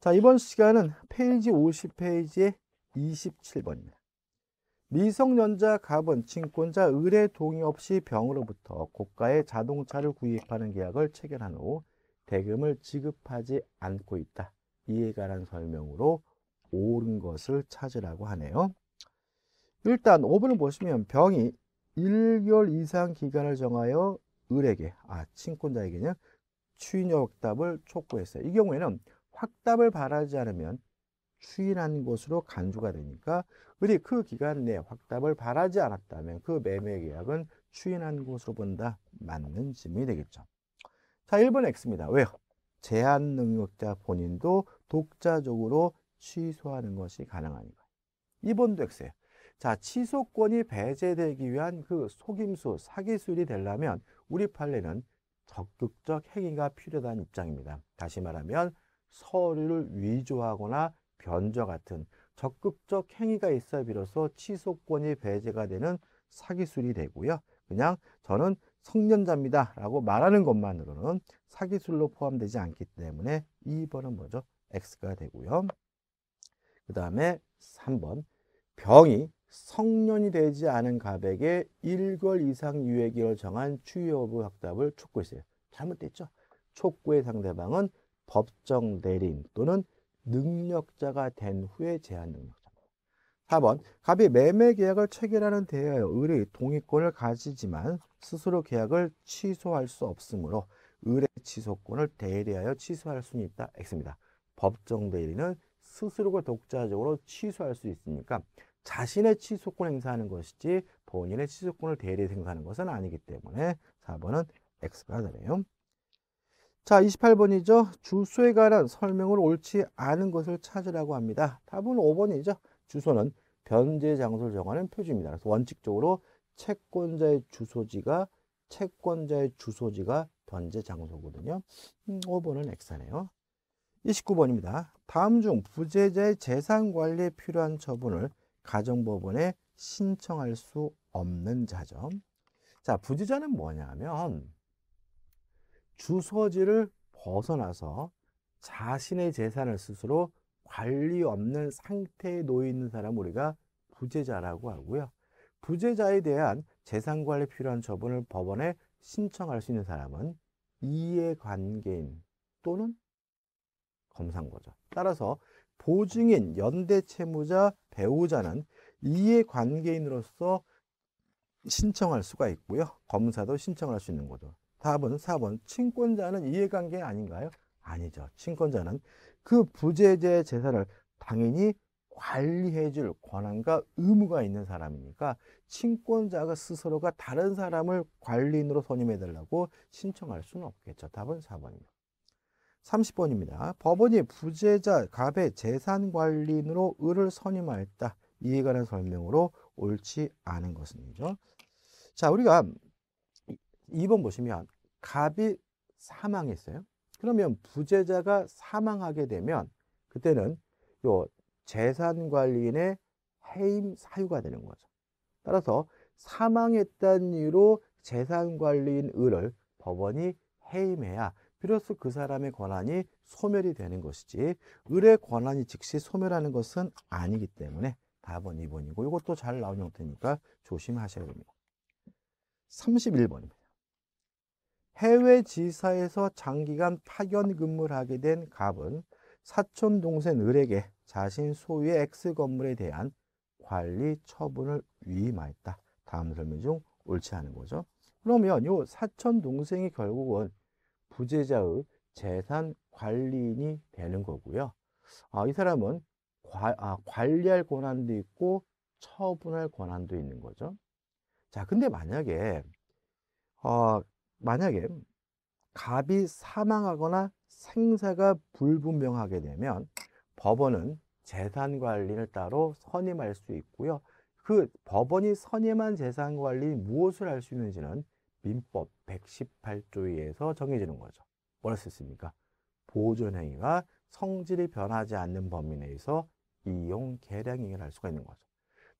자, 이번 시간은 페이지 50페이지의 27번입니다. 미성년자 가본 친권자 의뢰 동의 없이 병으로부터 고가의 자동차를 구입하는 계약을 체결한 후 대금을 지급하지 않고 있다. 이에 관한 설명으로 옳은 것을 찾으라고 하네요. 일단 5번을 보시면 병이 1개월 이상 기간을 정하여 을에게, 아, 친권자에게는 추인여 답을 촉구했어요. 이 경우에는 확답을 바라지 않으면 추인한 것으로 간주가 되니까 우리 그 기간 내에 확답을 바라지 않았다면 그 매매 계약은 추인한 것으로 본다. 맞는 질이 되겠죠. 자, 1번 X입니다. 왜요? 제한 능력자 본인도 독자적으로 취소하는 것이 가능하니까. 2번도 X예요. 자, 취소권이 배제되기 위한 그 속임수, 사기술이 되려면 우리 판례는 적극적 행위가 필요하다는 입장입니다. 다시 말하면 서류를 위조하거나 변조 같은 적극적 행위가 있어야 비로소 취소권이 배제가 되는 사기술이 되고요. 그냥 저는 성년자입니다 라고 말하는 것만으로는 사기술로 포함되지 않기 때문에 2번은 뭐죠? X가 되고요. 그 다음에 3번 병이 성년이 되지 않은 갑에게 1개월 이상 유예기를 정한 추유여부 확답을 촉구했어요. 잘못됐죠? 촉구의 상대방은 법정 내린 또는 능력자가 된 후에 제한 능력자. 4번 갑이 매매 계약을 체결하는 대여 을의 동의권을 가지지만 스스로 계약을 취소할 수 없으므로 을의 취소권을 대리하여 취소할 수는 있다. X입니다. 법정 대리는 스스로가 독자적으로 취소할 수 있으니까 자신의 취소권 행사하는 것이지 본인의 취소권을 대리 행사하는 것은 아니기 때문에 4번은 X가 되네요. 자, 28번이죠. 주소에 관한 설명을 옳지 않은 것을 찾으라고 합니다. 답은 5번이죠. 주소는 변제 장소를 정하는 표지입니다. 그래서 원칙적으로 채권자의 주소지가 채권자의 주소지가 변제 장소거든요. 음, 5번은 X네요. 29번입니다. 다음 중 부재자의 재산 관리에 필요한 처분을 가정법원에 신청할 수 없는 자점. 자, 부재자는 뭐냐면 주소지를 벗어나서 자신의 재산을 스스로 관리 없는 상태에 놓여 있는 사람 우리가 부재자라고 하고요. 부재자에 대한 재산 관리 필요한 처분을 법원에 신청할 수 있는 사람은 이해관계인 또는 검사인 거죠. 따라서 보증인, 연대 채무자, 배우자는 이해관계인으로서 신청할 수가 있고요. 검사도 신청할 수 있는 거죠. 답은 4번 친권자는 이해관계 아닌가요? 아니죠. 친권자는 그 부재제 재산을 당연히 관리해 줄 권한과 의무가 있는 사람이니까 친권자가 스스로가 다른 사람을 관리인으로 선임해 달라고 신청할 수는 없겠죠. 답은 4번입니다. 30번입니다. 법원이 부재자 갑의 재산관리인으로 을을 선임하였다. 이에 관한 설명으로 옳지 않은 것은이죠. 자, 우리가 2번 보시면 갑이 사망했어요. 그러면 부재자가 사망하게 되면 그때는 요 재산관리인의 해임 사유가 되는 거죠. 따라서 사망했다는 이유로 재산관리인 을 법원이 해임해야 비로소 그 사람의 권한이 소멸이 되는 것이지 을의 권한이 즉시 소멸하는 것은 아니기 때문에 답은 2번이고 이것도 잘 나온 형태니까 조심하셔야 됩니다. 31번입니다. 해외 지사에서 장기간 파견 근무를 하게 된 갑은 사촌 동생 을에게 자신 소유의 X 건물에 대한 관리 처분을 위임하였다. 다음 설명 중 옳지 않은 거죠. 그러면 요 사촌 동생이 결국은 부재자의 재산 관리인이 되는 거고요. 아, 이 사람은 과, 아, 관리할 권한도 있고 처분할 권한도 있는 거죠. 자, 근데 만약에 어, 만약에 갑이 사망하거나 생사가 불분명하게 되면 법원은 재산 관리를 따로 선임할 수 있고요. 그 법원이 선임한 재산 관리 무엇을 할 수 있는지는 민법 118조에서 정해지는 거죠. 뭐라 했습니까? 보존 행위가 성질이 변하지 않는 범위 내에서 이용 계량 행위를 할 수가 있는 거죠.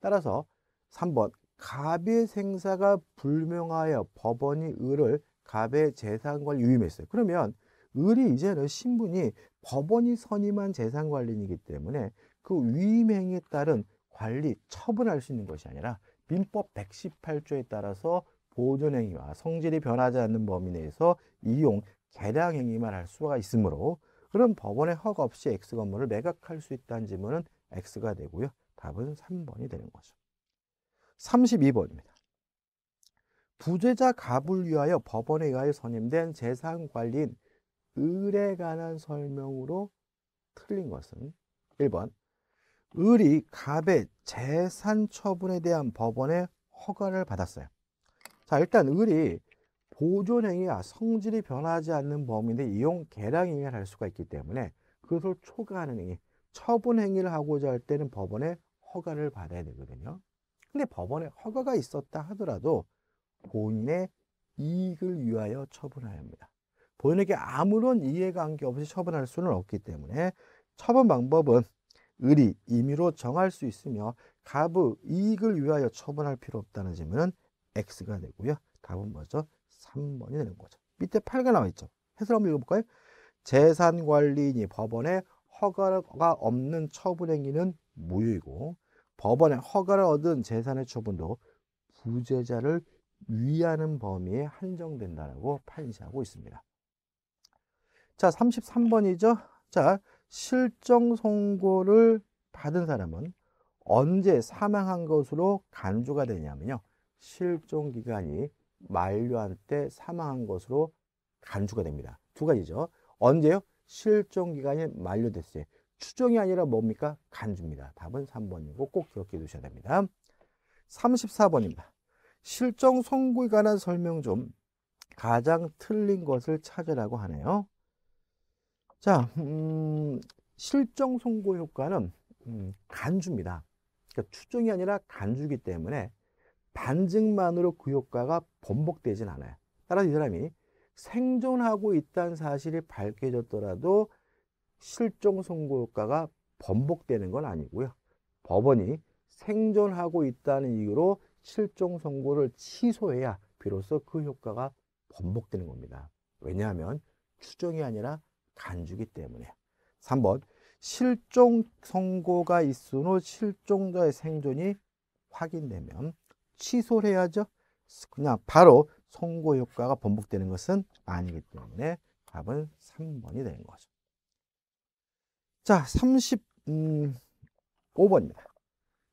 따라서 3번 갑의 생사가 불명하여 법원이 을을 갑의 재산관리 유임했어요. 그러면 을이 이제는 신분이 법원이 선임한 재산관리인이기 때문에 그 위임행위에 따른 관리 처분할 수 있는 것이 아니라 민법 118조에 따라서 보존행위와 성질이 변하지 않는 범위 내에서 이용, 개량행위만 할 수가 있으므로 그런 법원의 허가 없이 X 건물을 매각할 수 있다는 질문은 X가 되고요. 답은 3번이 되는 거죠. 32번입니다. 부재자 갑을 위하여 법원에 의하 선임된 재산관리인 을에 관한 설명으로 틀린 것은 1번 을이 갑의 재산 처분에 대한 법원의 허가를 받았어요. 자 일단 을이 보존행위와 성질이 변하지 않는 범위인데 이용 계량행위를 할 수가 있기 때문에 그것을 초과하는 행위, 처분행위를 하고자 할 때는 법원의 허가를 받아야 되거든요. 근데 법원에 허가가 있었다 하더라도 본인의 이익을 위하여 처분하야 합니다. 본인에게 아무런 이해관계 없이 처분할 수는 없기 때문에 처분 방법은 의리, 임의로 정할 수 있으며 가부, 이익을 위하여 처분할 필요 없다는 질문은 X가 되고요. 답은 뭐죠? 3번이 되는 거죠. 밑에 8가 나와 있죠. 해설 한번 읽어볼까요? 재산관리인이 법원에 허가가 없는 처분 행위는 무효이고 법원의 허가를 얻은 재산의 처분도 부재자를 위하는 범위에 한정된다라고 판시하고 있습니다. 자, 33번이죠. 자, 실정 선고를 받은 사람은 언제 사망한 것으로 간주가 되냐면요. 실종 기간이 만료한 때 사망한 것으로 간주가 됩니다. 두 가지죠. 언제요? 실종 기간이 만료됐을 때. 추정이 아니라 뭡니까? 간주입니다. 답은 3번이고 꼭 기억해 두셔야 됩니다. 34번입니다. 실정 선고에 관한 설명 좀 가장 틀린 것을 찾으라고 하네요. 자, 음, 실정 선고 효과는 음, 간주입니다. 그러니까 추정이 아니라 간주기 때문에 반증만으로 그 효과가 번복되진 않아요. 따라서 이 사람이 생존하고 있다는 사실이 밝혀졌더라도 실종 선고효과가 번복되는 건 아니고요. 법원이 생존하고 있다는 이유로 실종 선고를 취소해야 비로소 그 효과가 번복되는 겁니다. 왜냐하면 추정이 아니라 간주기 때문에. 3번 실종 선고가 있은 후 실종자의 생존이 확인되면 취소를 해야죠. 그냥 바로 선고 효과가 번복되는 것은 아니기 때문에 답은 3번이 되는 거죠. 자, 35번입니다.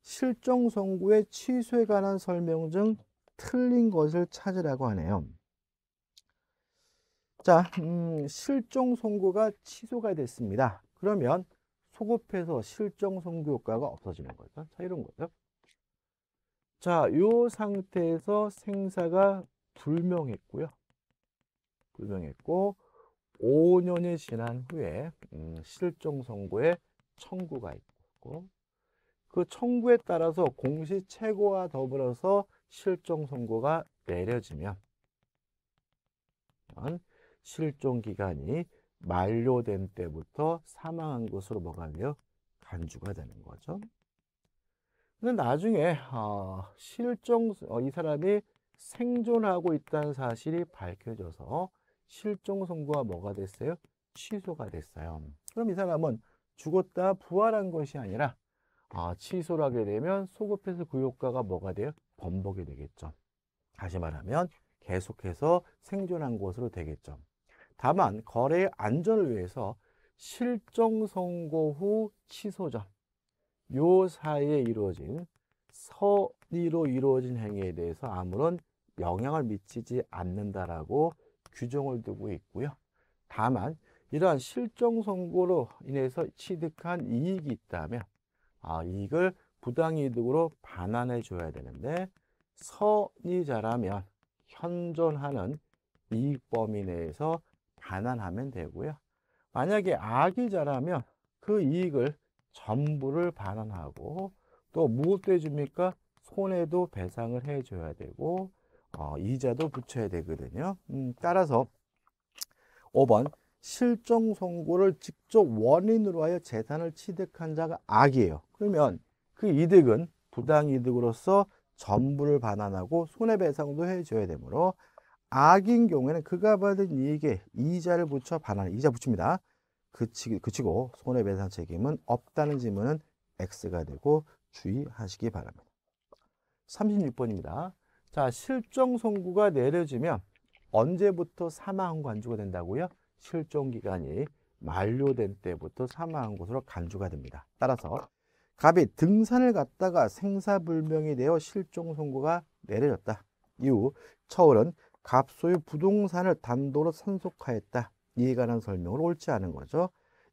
실종 선고의 취소에 관한 설명 중 틀린 것을 찾으라고 하네요. 자, 음, 실종 선고가 취소가 됐습니다. 그러면 소급해서 실종 선고 효과가 없어지는 거죠. 자, 이런 거죠. 자, 요 상태에서 생사가 불명했고요. 불명했고 5년이 지난 후에 음, 실종 선고에 청구가 있고 그 청구에 따라서 공시 최고와 더불어서 실종 선고가 내려지면 실종 기간이 만료된 때부터 사망한 것으로 뭐가 돼요? 간주가 되는 거죠. 근데 나중에 어, 실종 어, 이 사람이 생존하고 있다는 사실이 밝혀져서 실종 선고가 뭐가 됐어요? 취소가 됐어요. 그럼 이 사람은 죽었다 부활한 것이 아니라 아, 취소를 하게 되면 소급해서 그 효과가 뭐가 돼요? 번복이 되겠죠. 다시 말하면 계속해서 생존한 것으로 되겠죠. 다만 거래의 안전을 위해서 실종 선고 후 취소점 요 사이에 이루어진 선의로 이루어진 행위에 대해서 아무런 영향을 미치지 않는다라고 규정을 두고 있고요. 다만 이러한 실정 선고로 인해서 취득한 이익이 있다면 아, 이익을 부당이득으로 반환해 줘야 되는데 선의자라면 현존하는 이익 범위 내에서 반환하면 되고요. 만약에 악의자라면 그 이익을 전부를 반환하고 또 무엇도 해줍니까? 손해도 배상을 해줘야 되고 어, 이자도 붙여야 되거든요. 음, 따라서 5번 실종 선고를 직접 원인으로 하여 재산을 취득한 자가 악이에요. 그러면 그 이득은 부당이득으로서 전부를 반환하고 손해배상도 해줘야 되므로 악인 경우에는 그가 받은 이익에 이자를 붙여 반환, 이자 붙입니다. 그치, 그치고 손해배상 책임은 없다는 질문은 X가 되고 주의하시기 바랍니다. 36번입니다. 자, 실종 선고가 내려지면 언제부터 사망한 관주가 된다고요? 실종 기간이 만료된 때부터 사망한 곳으로 간주가 됩니다. 따라서 갑이 등산을 갔다가 생사불명이 되어 실종 선고가 내려졌다. 이후 처울은 갑소유 부동산을 단도로 산속하였다. 이에 관한 설명을 옳지 않은 거죠.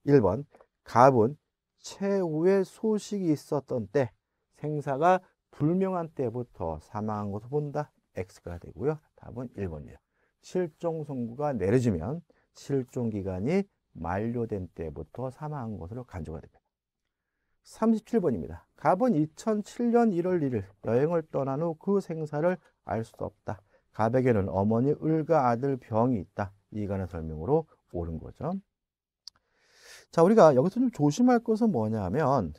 1번 갑은 최후의 소식이 있었던 때 생사가 불명한 때부터 사망한 것을 본다. X가 되고요. 답은 1번이에요. 실종 선고가 내려지면 실종 기간이 만료된 때부터 사망한 것으로 간주가 됩니다. 37번입니다. 갑은 2007년 1월 1일 여행을 떠난 후 그 생사를 알 수 없다. 갑에게는 어머니 을과 아들 병이 있다. 이간의 설명으로 옳은 거죠. 자, 우리가 여기서 좀 조심할 것은 뭐냐면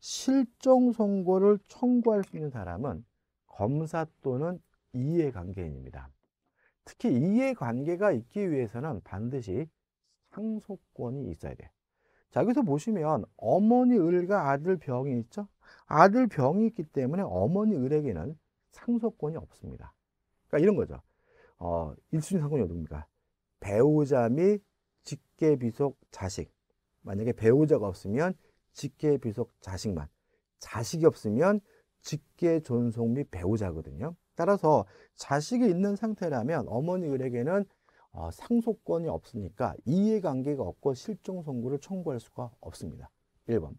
실종 선고를 청구할 수 있는 사람은 검사 또는 이해관계인입니다. 특히 이해관계가 있기 위해서는 반드시 상속권이 있어야 돼요. 자, 여기서 보시면 어머니 을과 아들 병이 있죠? 아들 병이 있기 때문에 어머니 을에게는 상속권이 없습니다. 그러니까 이런 거죠. 어, 1순위 상권이 누굽니까? 배우자 및 직계비속 자식. 만약에 배우자가 없으면 직계 비속 자식만. 자식이 없으면 직계 존속 및 배우자거든요. 따라서 자식이 있는 상태라면 어머니들에게는 어, 상속권이 없으니까 이해관계가 없고 실종 선고를 청구할 수가 없습니다. 1번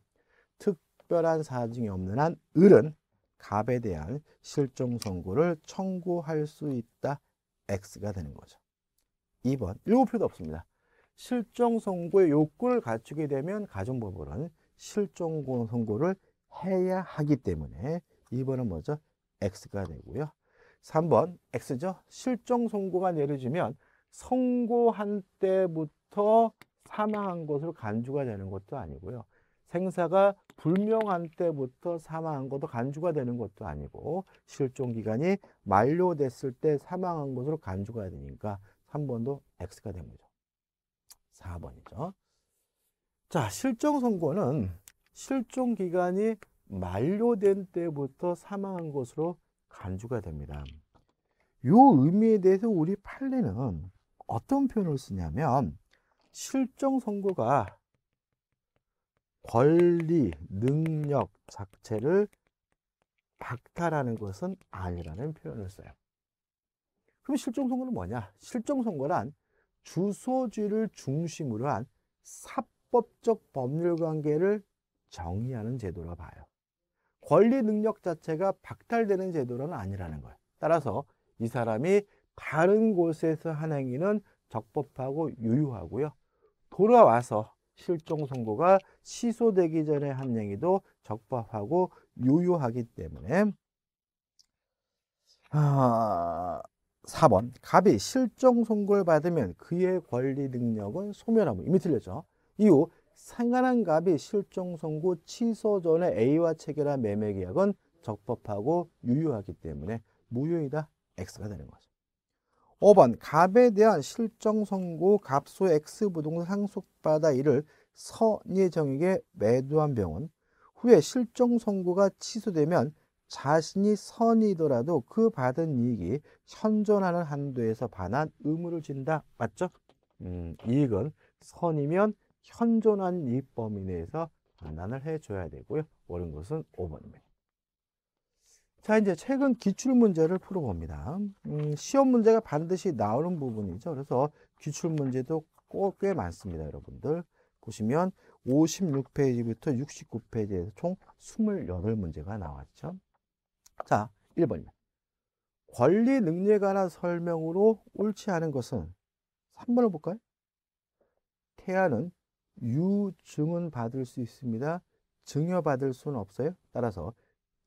특별한 사정이 없는 한 을은 갑에 대한 실종 선고를 청구할 수 있다. X가 되는 거죠. 2번 읽을 필요도 없습니다. 실종 선고의 요구를 갖추게 되면 가정법으로는 실종 선고를 해야 하기 때문에 2번은 뭐죠? X가 되고요. 3번 X죠. 실종 선고가 내려지면 선고한 때부터 사망한 것으로 간주가 되는 것도 아니고요. 생사가 불명한 때부터 사망한 것도 간주가 되는 것도 아니고 실종 기간이 만료됐을 때 사망한 것으로 간주가 되니까 3번도 X가 된 거죠. 4번이죠. 자, 실종 선고는 실종 기간이 만료된 때부터 사망한 것으로 간주가 됩니다. 요 의미에 대해서 우리 판례는 어떤 표현을 쓰냐면 실종 선고가 권리, 능력 자체를 박탈하는 것은 아니라는 표현을 써요. 그럼 실종 선고는 뭐냐? 실종 선고란 주소지를 중심으로 한 사법 합법적 법률 관계를 정의하는 제도라 봐요. 권리 능력 자체가 박탈되는 제도는 아니라는 거예요. 따라서 이 사람이 다른 곳에서 한 행위는 적법하고 유효하고요. 돌아와서 실종 선고가 취소되기 전에 한 행위도 적법하고 유효하기 때문에 아, 4번 갑이 실종 선고를 받으면 그의 권리 능력은 소멸하고 이미 틀렸죠. 이후 상한한 갑이 실종 선고 취소 전에 A와 체결한 매매 계약은 적법하고 유효하기 때문에 무효이다 X가 되는 거죠. 5번 갑에 대한 실정 선고 갑소 X 부동산 상속받아 이를 선예정에게 매도한 병원 후에 실정 선고가 취소되면 자신이 선이더라도 그 받은 이익이 현존하는 한도에서 반환 의무를 진다. 맞죠? 음, 이익은 선이면 현존한 이 범위 내에서 판단을 해줘야 되고요. 옳은 것은 5번입니다. 자, 이제 최근 기출문제를 풀어봅니다. 음, 시험 문제가 반드시 나오는 부분이죠. 그래서 기출문제도 꽤 많습니다. 여러분들. 보시면 56페이지부터 69페이지에서 총 28문제가 나왔죠. 자, 1번입니다. 권리 능력에 관한 설명으로 옳지 않은 것은 3번을 볼까요? 태아는 유증은 받을 수 있습니다. 증여받을 수는 없어요. 따라서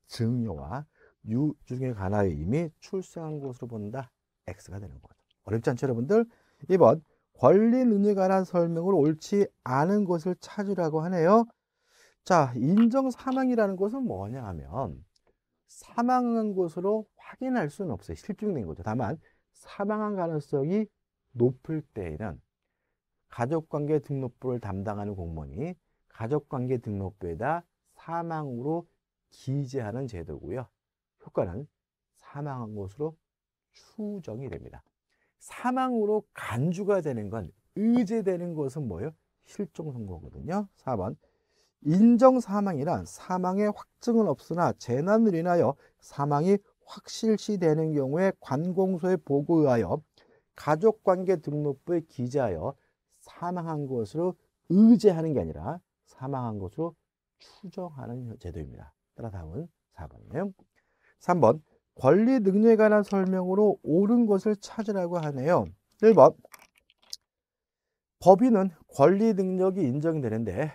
증여와 유증에 관하여 이미 출생한 것으로 본다. X가 되는 거죠. 어렵지 않죠, 여러분들? 2번 권리 능에 관한 설명을 옳지 않은 것을 찾으라고 하네요. 자, 인정 사망이라는 것은 뭐냐 하면 사망한 것으로 확인할 수는 없어요. 실증된 거죠. 다만 사망한 가능성이 높을 때에는 가족관계 등록부를 담당하는 공무원이 가족관계 등록부에다 사망으로 기재하는 제도고요. 효과는 사망한 것으로 추정이 됩니다. 사망으로 간주가 되는 건 의제되는 것은 뭐예요? 실종 선고거든요. 4번 인정 사망이란 사망의 확증은 없으나 재난으 인하여 사망이 확실시 되는 경우에 관공서에 보고하여 가족관계 등록부에 기재하여 사망한 것으로 의제하는 게 아니라 사망한 것으로 추정하는 제도입니다. 따라 다음은 4번이에요. 3번 권리 능력에 관한 설명으로 옳은 것을 찾으라고 하네요. 1번 법인은 권리 능력이 인정되는데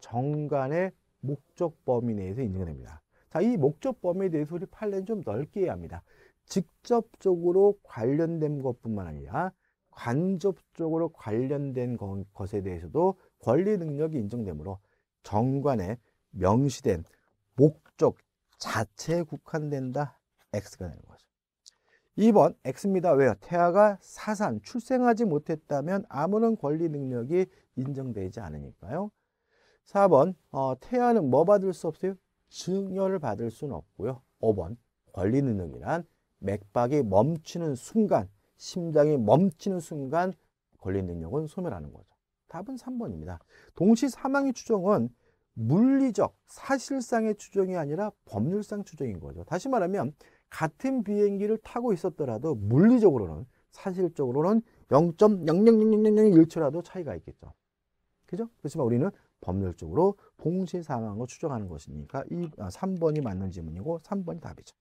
정관의 목적 범위 내에서 인정됩니다. 자, 이 목적 범위에 대해서 우리 판례는 좀 넓게 합니다. 직접적으로 관련된 것뿐만 아니라 간접적으로 관련된 것에 대해서도 권리 능력이 인정되므로 정관에 명시된 목적 자체에 국한된다. X가 되는 거죠. 2번 X입니다. 왜요? 태아가 사산, 출생하지 못했다면 아무런 권리 능력이 인정되지 않으니까요. 4번 어, 태아는 뭐 받을 수 없어요? 증여를 받을 수는 없고요. 5번 권리 능력이란 맥박이 멈추는 순간 심장이 멈추는 순간 걸린 능력은 소멸하는 거죠. 답은 3번입니다. 동시 사망의 추정은 물리적 사실상의 추정이 아니라 법률상 추정인 거죠. 다시 말하면 같은 비행기를 타고 있었더라도 물리적으로는 사실적으로는 0 0 0 0 0 1초라도 차이가 있겠죠. 그죠? 그렇지만 우리는 법률적으로 동시 사망으 추정하는 것이니까 3번이 아, 맞는 지문이고 3번이 답이죠.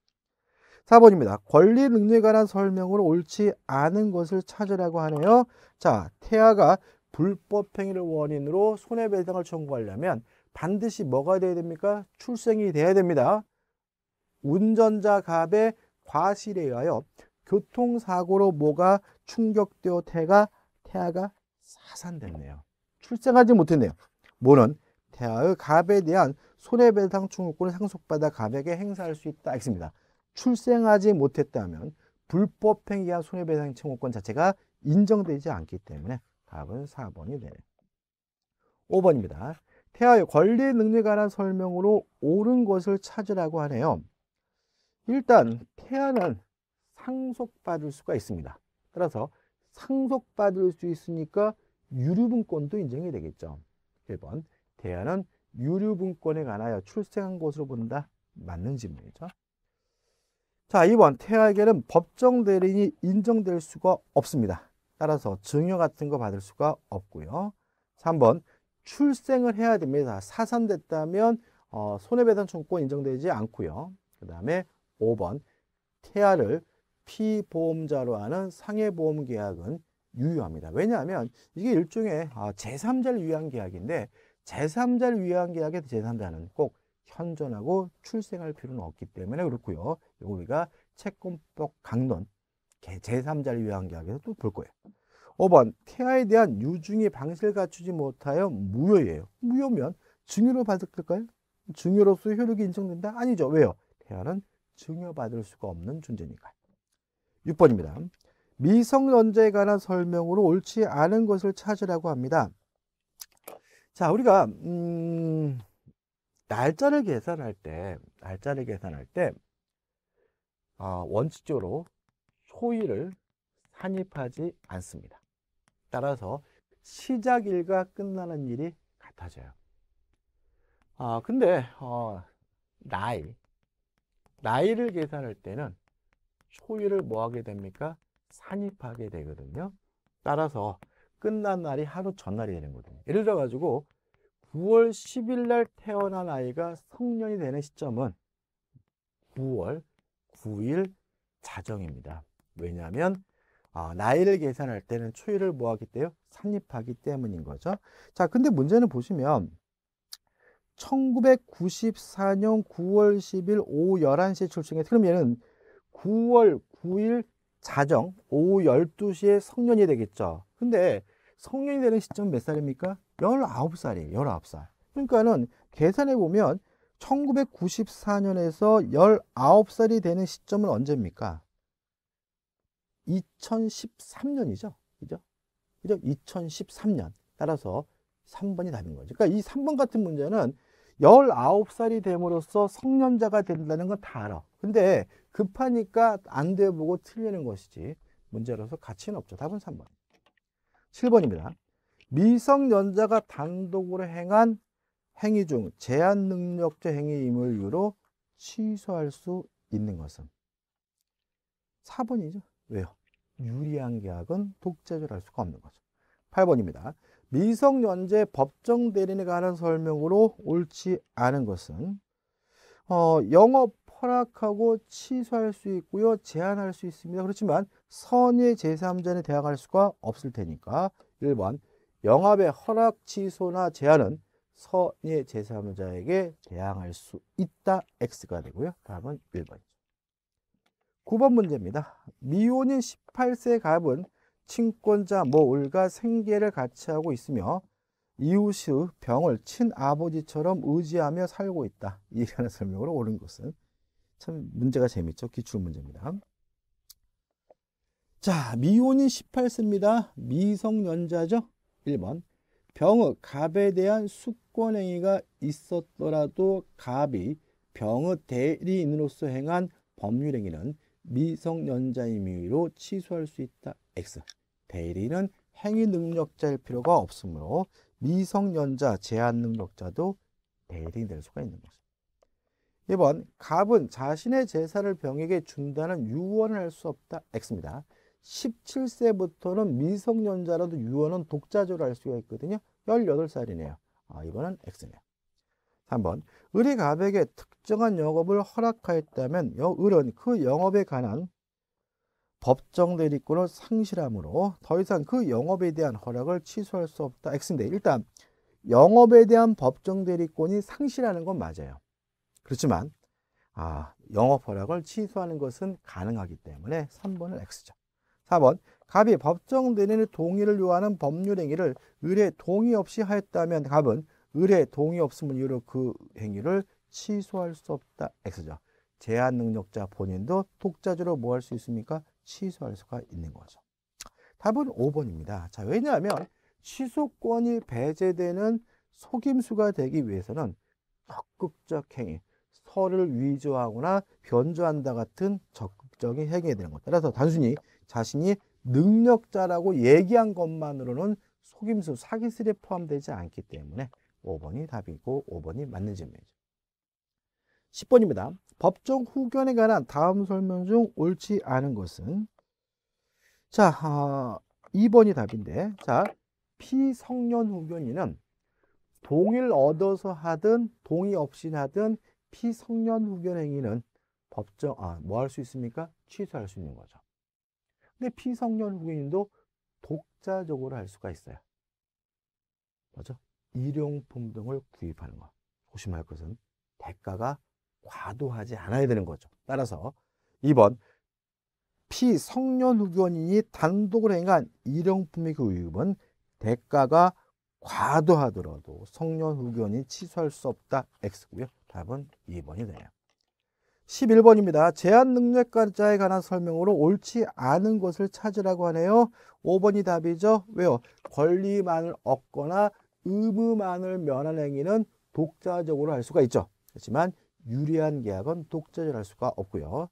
4번입니다. 권리 능력에 관한 설명으로 옳지 않은 것을 찾으라고 하네요. 자, 태아가 불법 행위를 원인으로 손해배상을 청구하려면 반드시 뭐가 돼야 됩니까? 출생이 돼야 됩니다. 운전자 갑의 과실에 의하여 교통사고로 뭐가 충격되어 태가 태아가 사산됐네요. 출생하지 못했네요. 뭐는 태아의 갑에 대한 손해배상 청구권을 상속받아 갑에게 행사할 수 있다. 했습니다. 출생하지 못했다면 불법행위와 손해배상 청구권 자체가 인정되지 않기 때문에 답은 4번이 되네요. 5번입니다. 태아의 권리 능력에 관한 설명으로 옳은 것을 찾으라고 하네요. 일단 태아는 상속받을 수가 있습니다. 따라서 상속받을 수 있으니까 유류분권도 인정이 되겠죠. 1번 태아는 유류분권에 관하여 출생한 것으로 본다. 맞는 질문이죠. 자, 2번 태아에게는 법정 대리인이 인정될 수가 없습니다. 따라서 증여 같은 거 받을 수가 없고요. 3번 출생을 해야 됩니다. 사산됐다면 어, 손해배상 청구권 인정되지 않고요. 그 다음에 5번 태아를 피보험자로 하는 상해보험 계약은 유효합니다. 왜냐하면 이게 일종의 아, 제3자를 위한 계약인데 제3자를 위한 계약에 제3자는 꼭 현존하고 출생할 필요는 없기 때문에 그렇고요. 이거 우리가 채권법 강론 제3자를 위한 계약에서 또 볼 거예요. 5번 태아에 대한 유증의 방식을 갖추지 못하여 무효예요. 무효면 증여로 받을까요? 증여로서 효력이 인정된다? 아니죠. 왜요? 태아는 증여받을 수가 없는 존재니까. 6번입니다. 미성년자에 관한 설명으로 옳지 않은 것을 찾으라고 합니다. 자, 우리가 음... 날짜를 계산할 때 날짜를 계산할 때 어, 원칙적으로 초일을 산입하지 않습니다. 따라서 시작일과 끝나는 일이 같아져요. 아 근데 어, 나이 나이를 계산할 때는 초일을 뭐 하게 됩니까? 산입하게 되거든요. 따라서 끝난 날이 하루 전날이 되는 거거든요. 예를 들어 가지고 9월 10일 날 태어난 아이가 성년이 되는 시점은 9월 9일 자정입니다. 왜냐하면 어, 나이를 계산할 때는 초일을 뭐하기 때요? 산립하기 때문인 거죠. 자, 근데 문제는 보시면 1994년 9월 10일 오후 11시에 출생했어. 그럼 얘는 9월 9일 자정 오후 12시에 성년이 되겠죠. 근데 성년이 되는 시점 은몇 살입니까? 열아홉 살이에요 열아홉 살 그러니까는 계산해 보면 1994년에서 열아홉 살이 되는 시점은 언제입니까? 2013년이죠. 그죠? 그죠? 2013년. 따라서 3번이 답인 거죠. 그러니까 이 3번 같은 문제는 19살이 됨으로써 성년자가 된다는 건 다 알아. 근데 급하니까 안 돼보고 틀리는 것이지 문제로서 가치는 없죠. 답은 3번. 7번입니다. 미성년자가 단독으로 행한 행위 중 제한 능력자 행위임을 이유로 취소할 수 있는 것은 4번이죠. 왜요? 유리한 계약은 독재를 할 수가 없는 거죠. 8번입니다. 미성년자 법정 대리인에 관한 설명으로 옳지 않은 것은 어, 영업 허락하고 취소할 수 있고요. 제한할 수 있습니다. 그렇지만 선의 제3자는 대항할 수가 없을 테니까 1번 영합의 허락 취소나 제한은 선의 제3자에게 대항할 수 있다. X가 되고요. 답은 1번이죠. 9번 문제입니다. 미혼인 18세 갑은 친권자 모을과 생계를 같이 하고 있으며 이웃의 병을 친아버지처럼 의지하며 살고 있다. 이라는 설명으로 옳은 것은 참 문제가 재밌죠. 기출문제입니다. 자, 미혼인 18세입니다. 미성년자죠. 1번 병의 갑에 대한 수권행위가 있었더라도 갑이 병의 대리인으로서 행한 법률행위는 미성년자의미의로 취소할 수 있다. X. 대리는 행위 능력자일 필요가 없으므로 미성년자 제한 능력자도 대리인될 수가 있는 것입니다. 2번 갑은 자신의 제사를 병에게 준다는 유언을 할 수 없다. X입니다. 17세부터는 미성년자라도 유언은 독자적으로 할 수가 있거든요. 18살이네요. 아, 이번엔 X네요. 3번 을이 갑에게 특정한 영업을 허락하였다면 요 을은 그 영업에 관한 법정 대리권을 상실함으로 더 이상 그 영업에 대한 허락을 취소할 수 없다. X인데 일단 영업에 대한 법정 대리권이 상실하는 건 맞아요. 그렇지만 아, 영업 허락을 취소하는 것은 가능하기 때문에 3번은 X죠. 4번 갑이 법정 대리인의 동의를 요하는 법률 행위를 의뢰 동의 없이 하였다면 갑은 의뢰 동의 없음을 이유로 그 행위를 취소할 수 없다. X죠. 제한 능력자 본인도 독자적로뭐 할 수 있습니까? 취소할 수가 있는 거죠. 답은 5번입니다. 자, 왜냐하면 취소권이 배제되는 속임수가 되기 위해서는 적극적 행위, 서를 위조하거나 변조한다 같은 적극적인 행위가 되는 것. 따라서 단순히 자신이 능력자라고 얘기한 것만으로는 속임수, 사기술에 포함되지 않기 때문에 5번이 답이고 5번이 맞는 질문이죠. 10번입니다. 법정 후견에 관한 다음 설명 중 옳지 않은 것은 자 아, 2번이 답인데 자 피성년 후견인은 동일 얻어서 하든 동의 없이 하든 피성년 후견 행위는 법정 아뭐 할 수 있습니까? 취소할 수 있는 거죠. 근데 피성년 후인도 견 독자적으로 할 수가 있어요. 맞아? 일용품 등을 구입하는 것. 조심할 것은 대가가 과도하지 않아야 되는 거죠. 따라서 2번 피성년 후견인이 단독으로 행한 일용품의 구입은 그 대가가 과도하더라도 성년 후견인 취소할 수 없다 X고요. 답은 2번이 되네요. 11번입니다. 제한 능력가자에 관한 설명으로 옳지 않은 것을 찾으라고 하네요. 5번이 답이죠. 왜요? 권리만을 얻거나 의무만을 면한 행위는 독자적으로 할 수가 있죠. 그렇지만 유리한 계약은 독자적으로 할 수가 없고요.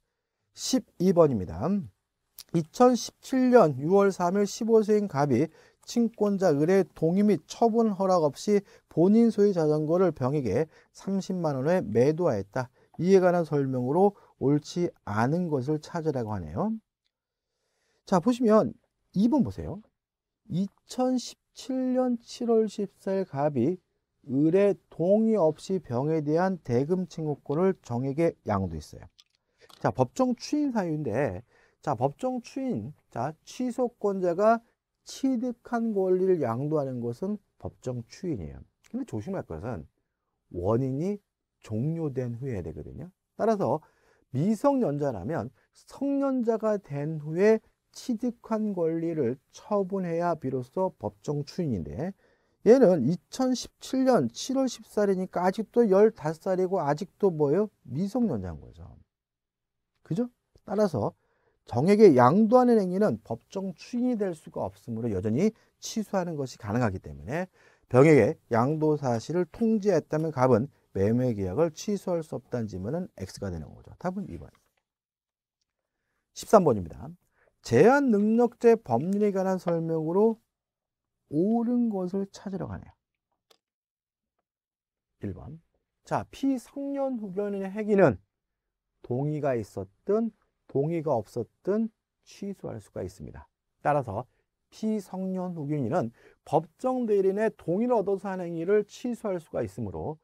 12번입니다. 2017년 6월 3일 15세인 갑이 친권자 의뢰 동의 및 처분 허락 없이 본인 소유 자전거를 병에게 30만 원에 매도하였다. 이에 관한 설명으로 옳지 않은 것을 찾으라고 하네요. 자, 보시면 2번 보세요. 2017년 7월 14일 갑이 을의 동의 없이 병에 대한 대금 청구권을 정에게 양도했어요. 자, 법정 추인 사유인데 자, 법정 추인. 자, 취소권자가 취득한 권리를 양도하는 것은 법정 추인이에요. 근데 조심할 것은 원인이 종료된 후에 되거든요. 따라서 미성년자라면 성년자가 된 후에 취득한 권리를 처분해야 비로소 법정 추인인데 얘는 2017년 7월 14일이니까 아직도 15살이고 아직도 뭐예요? 미성년자인 거죠. 그죠? 따라서 정액에 양도하는 행위는 법정 추인이 될 수가 없으므로 여전히 취소하는 것이 가능하기 때문에 병에게 양도 사실을 통지했다면 갑은 매매 계약을 취소할 수 없다는 지문은 X가 되는 거죠. 답은 2번. 13번입니다. 제한 능력제 법률에 관한 설명으로 옳은 것을 찾으러 가네요. 1번. 자, 피성년 후견인의 행위는 동의가 있었든 동의가 없었든 취소할 수가 있습니다. 따라서 피성년 후견인은 법정 대리인의 동의를 얻어서 하는 행위를 취소할 수가 있으므로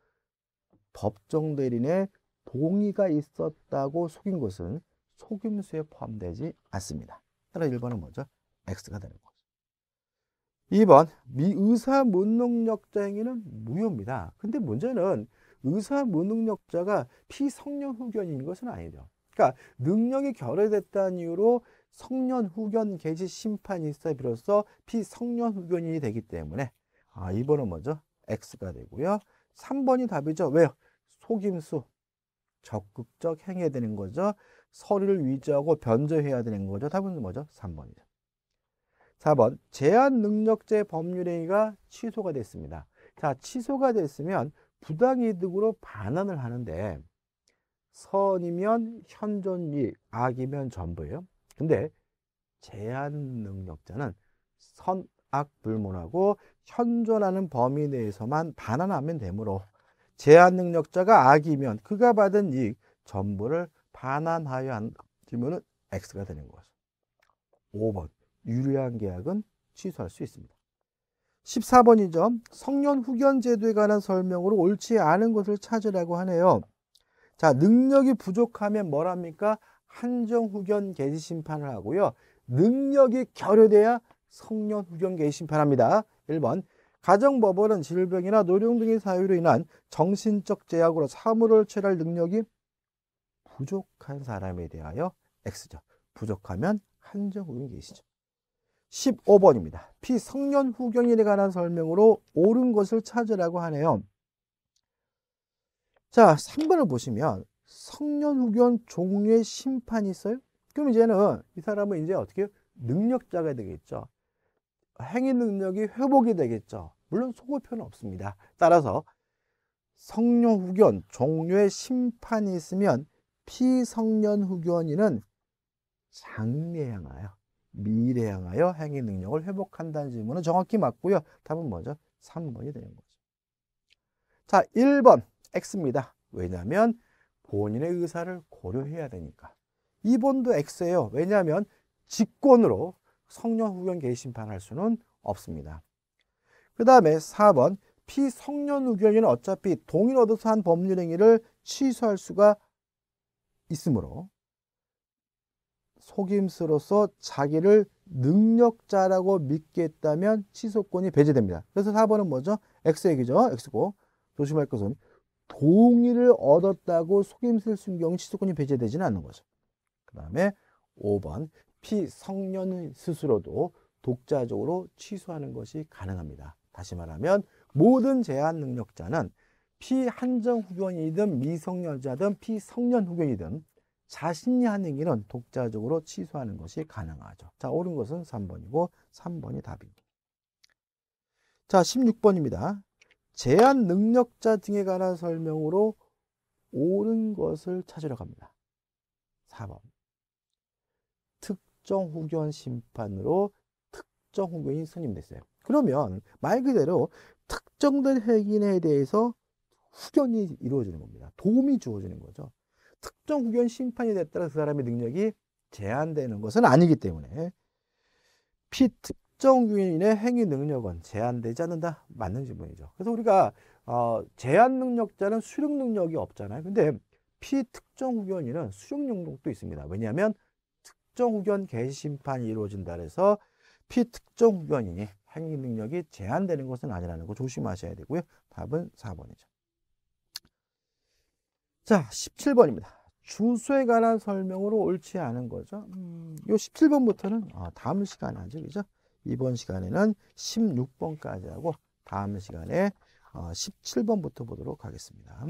법정 대리인의 동의가 있었다고 속인 것은 속임수에 포함되지 않습니다. 따라 1번은 먼저 X가 되는 거죠. 2번 의사 무능력자 행위는 무효입니다. 근데 문제는 의사 무능력자가 피성년 후견인 것은 아니죠. 그러니까 능력이 결여됐다는 이유로 성년 후견 개시 심판 일사에 비로소 피성년 후견인이 되기 때문에 아, 2번은 먼저 X가 되고요. 3번이 답이죠. 왜요? 속임수, 적극적 행해야 되는 거죠. 서류를 위조하고 변조해야 되는 거죠. 답은 뭐죠? 3번이죠. 4번 제한 능력제 법률행위가 취소가 됐습니다. 자, 취소가 됐으면 부당이득으로 반환을 하는데 선이면 현존일, 악이면 전부예요. 근데 제한 능력자는 선악 불문하고 현존하는 범위 내에서만 반환하면 되므로 제한 능력자가 악이면 그가 받은 이익 전부를 반환하여 한지면은 X가 되는 거죠. 5번 유리한 계약은 취소할 수 있습니다. 14번이 점 성년 후견 제도에 관한 설명으로 옳지 않은 것을 찾으라고 하네요. 자 능력이 부족하면 뭐랍니까? 한정 후견 개시 심판을 하고요. 능력이 결여돼야 성년 후견 개시 심판합니다. 1번 가정법원은 질병이나 노령 등의 사유로 인한 정신적 제약으로 사물을 처리할 능력이 부족한 사람에 대하여 X죠. 부족하면 한정구인 계시죠. 15번입니다. 피성년 후경인에 관한 설명으로 옳은 것을 찾으라고 하네요. 자, 3번을 보시면 성년 후견 종의 심판이 있어요. 그럼 이제는 이 사람은 이제 어떻게 능력자가 되겠죠. 행위 능력이 회복이 되겠죠. 물론 소급표는 없습니다. 따라서 성령 후견 종류의 심판이 있으면 피성년 후견인은 장래 향하여 미래 향하여 행위 능력을 회복한다는 질문은 정확히 맞고요. 답은 먼저 3번이 되는 거죠. 자, 1번 X입니다. 왜냐하면 본인의 의사를 고려해야 되니까. 2번도 X예요. 왜냐하면 직권으로 성년 후견 개입심판할 수는 없습니다. 그 다음에 4번 피성년 후견인은 어차피 동일 얻어서 한 법률 행위를 취소할 수가 있으므로 속임수로서 자기를 능력자라고 믿겠다면 취소권이 배제됩니다. 그래서 4번은 뭐죠? X액이죠. X고 조심할 것은 동의를 얻었다고 속임수를 숨겨온 취소권이 배제되지는 않는 거죠. 그 다음에 5번 피성년 스스로도 독자적으로 취소하는 것이 가능합니다. 다시 말하면 모든 제한 능력자는 피한정 후견이든 미성년자든 피성년 후견이든 자신이 한 행위는 독자적으로 취소하는 것이 가능하죠. 자, 옳은 것은 3번이고 3번이 답입니다. 자, 16번입니다. 제한 능력자 등에 관한 설명으로 옳은 것을 찾으러 갑니다. 4번. 특정 후견 심판으로 특정 후견이 선임됐어요. 그러면 말 그대로 특정된 행인에 대해서 후견이 이루어지는 겁니다. 도움이 주어지는 거죠. 특정 후견 심판이 됐다가 그 사람의 능력이 제한되는 것은 아니기 때문에 피특정 유인의 행위 능력은 제한되지 않는다. 맞는 질문이죠. 그래서 우리가 어, 제한 능력자는 수령 능력이 없잖아요. 근데 피특정 후견인은 수령 능력도 있습니다. 왜냐하면 특정 후견 개심판이 이루어진다 그래서 피특정 후견이 행위 능력이 제한되는 것은 아니라는 거 조심하셔야 되고요. 답은 4번이죠. 자, 17번입니다. 주소에 관한 설명으로 옳지 않은 거죠. 음, 요 17번부터는 어, 다음 시간에 하죠. 그죠? 이번 시간에는 16번까지 하고 다음 시간에 17번부터 어, 보도록 하겠습니다.